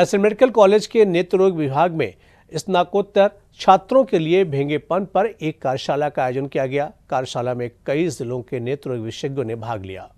ऐसे medical college के नेत्र रोग विभाग में स्नाकोत्तर छात्रों के लिए भेंगेपन पर एक कार्यशाला का आयोजन किया गया कार्यशाला में कई जिलों के नेत्र रोग विशेषज्ञों ने भाग लिया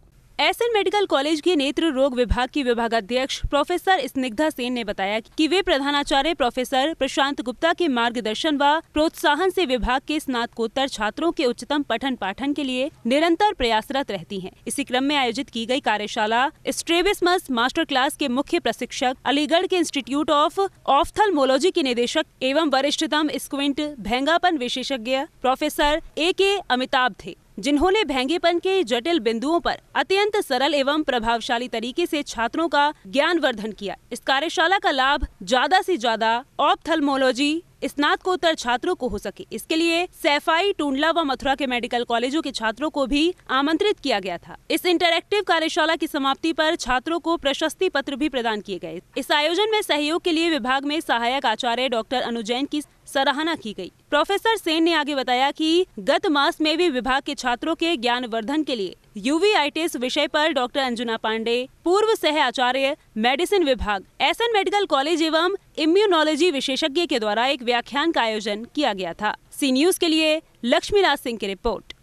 एसएन मेडिकल कॉलेज के नेत्र रोग विभाग की विभागाध्यक्ष प्रोफेसर स्निग्धा सेन ने बताया कि वे प्रधानाचार्य प्रोफेसर प्रशांत गुप्ता के मार्गदर्शन व प्रोत्साहन से विभाग के स्नातकोत्तर छात्रों के उच्चतम पठन पाठन के लिए निरंतर प्रयासरत रहती हैं। इसी क्रम में आयोजित की गई कार्यशाला स्ट्रेबिसमस मास्टर क्लास के मुख्य प्रशिक्षक अलीगढ़ के इंस्टीट्यूट ऑफ ऑफ्थलमोलॉजी के निदेशक एवं वरिष्ठतम स्क्विंट भैंगापन विशेषज्ञ प्रोफेसर ए के अमिताभ थे जिन्होंने भेंगेपन के जटिल बिंदुओं पर अत्यंत सरल एवं प्रभावशाली तरीके से छात्रों का ज्ञान वर्धन किया इस कार्यशाला का लाभ ज्यादा से ज्यादा ऑप्थल्मोलॉजी स्नातकोत्तर छात्रों को हो सके इसके लिए सैफाई टूडला व मथुरा के मेडिकल कॉलेजों के छात्रों को भी आमंत्रित किया गया था इस इंटरैक्टिव कार्यशाला की समाप्ति पर छात्रों को प्रशस्ति पत्र भी प्रदान किए गए इस आयोजन में सहयोग के लिए विभाग में सहायक आचार्य डॉक्टर अनुजैन की सराहना की गई। प्रोफेसर सेन ने आगे बताया कि गत मास में भी विभाग के छात्रों के ज्ञान वर्धन के लिए यूवीआईटिस विषय पर डॉक्टर अंजुना पांडे पूर्व सह आचार्य मेडिसिन विभाग एस मेडिकल कॉलेज एवं इम्यूनोलॉजी विशेषज्ञ के द्वारा एक व्याख्यान का आयोजन किया गया था सी न्यूज के लिए लक्ष्मीराज सिंह की रिपोर्ट